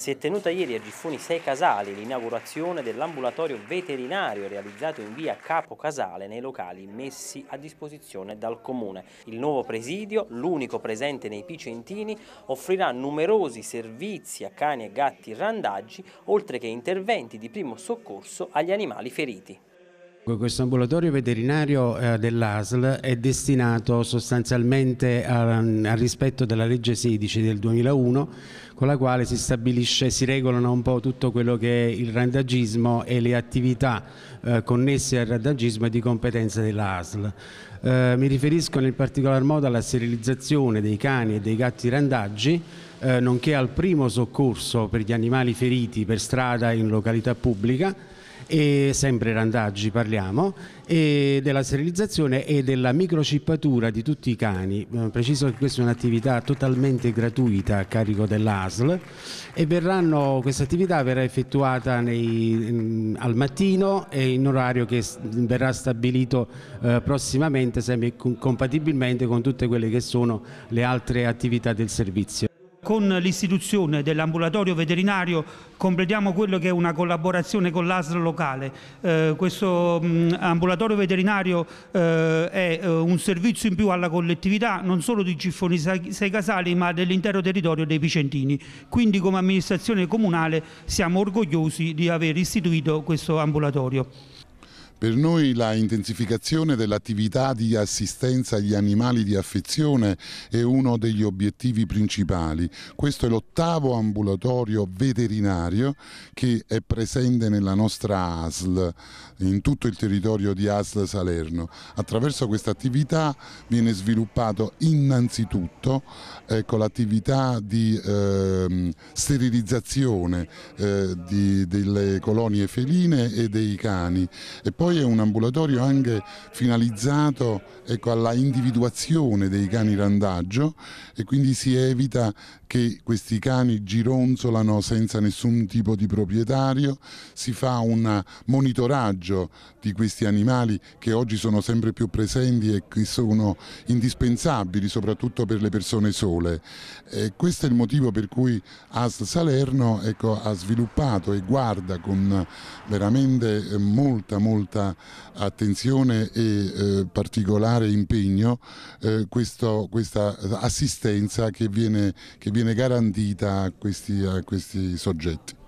Si è tenuta ieri a Giffoni 6 Casali l'inaugurazione dell'ambulatorio veterinario realizzato in via Capo Casale nei locali messi a disposizione dal Comune. Il nuovo presidio, l'unico presente nei Picentini, offrirà numerosi servizi a cani e gatti randaggi, oltre che interventi di primo soccorso agli animali feriti questo ambulatorio veterinario eh, dell'ASL è destinato sostanzialmente al rispetto della legge 16 del 2001 con la quale si stabilisce, si regolano un po' tutto quello che è il randagismo e le attività eh, connesse al randagismo e di competenza dell'ASL. Eh, mi riferisco nel particolar modo alla sterilizzazione dei cani e dei gatti randaggi, eh, nonché al primo soccorso per gli animali feriti per strada in località pubblica, e sempre randaggi parliamo, della sterilizzazione e della microcippatura di tutti i cani. Eh, preciso che questa è un'attività totalmente gratuita a carico dell'ASL e verranno, questa attività verrà effettuata nei, mm, al mattino e in orario che verrà stabilito eh, prossimamente, sempre compatibilmente con tutte quelle che sono le altre attività del servizio con l'istituzione dell'ambulatorio veterinario completiamo quello che è una collaborazione con l'ASL locale. Eh, questo mh, ambulatorio veterinario eh, è eh, un servizio in più alla collettività non solo di Giffoni Sei Casali ma dell'intero territorio dei Vicentini. Quindi come amministrazione comunale siamo orgogliosi di aver istituito questo ambulatorio. Per noi la intensificazione dell'attività di assistenza agli animali di affezione è uno degli obiettivi principali. Questo è l'ottavo ambulatorio veterinario che è presente nella nostra ASL, in tutto il territorio di ASL Salerno. Attraverso questa attività viene sviluppato innanzitutto ecco, l'attività di eh, sterilizzazione eh, di, delle colonie feline e dei cani e poi poi è un ambulatorio anche finalizzato ecco, alla individuazione dei cani randaggio e quindi si evita che questi cani gironzolano senza nessun tipo di proprietario, si fa un monitoraggio di questi animali che oggi sono sempre più presenti e che sono indispensabili soprattutto per le persone sole. E questo è il motivo per cui ASL Salerno ecco, ha sviluppato e guarda con veramente molta molta molta attenzione e eh, particolare impegno eh, questo, questa assistenza che viene, che viene garantita a questi, a questi soggetti.